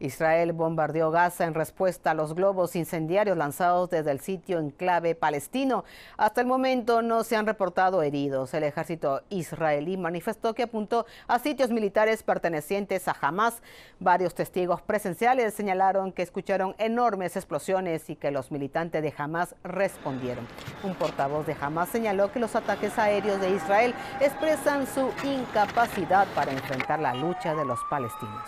Israel bombardeó Gaza en respuesta a los globos incendiarios lanzados desde el sitio enclave palestino. Hasta el momento no se han reportado heridos. El ejército israelí manifestó que apuntó a sitios militares pertenecientes a Hamas. Varios testigos presenciales señalaron que escucharon enormes explosiones y que los militantes de Hamas respondieron. Un portavoz de Hamas señaló que los ataques aéreos de Israel expresan su incapacidad para enfrentar la lucha de los palestinos.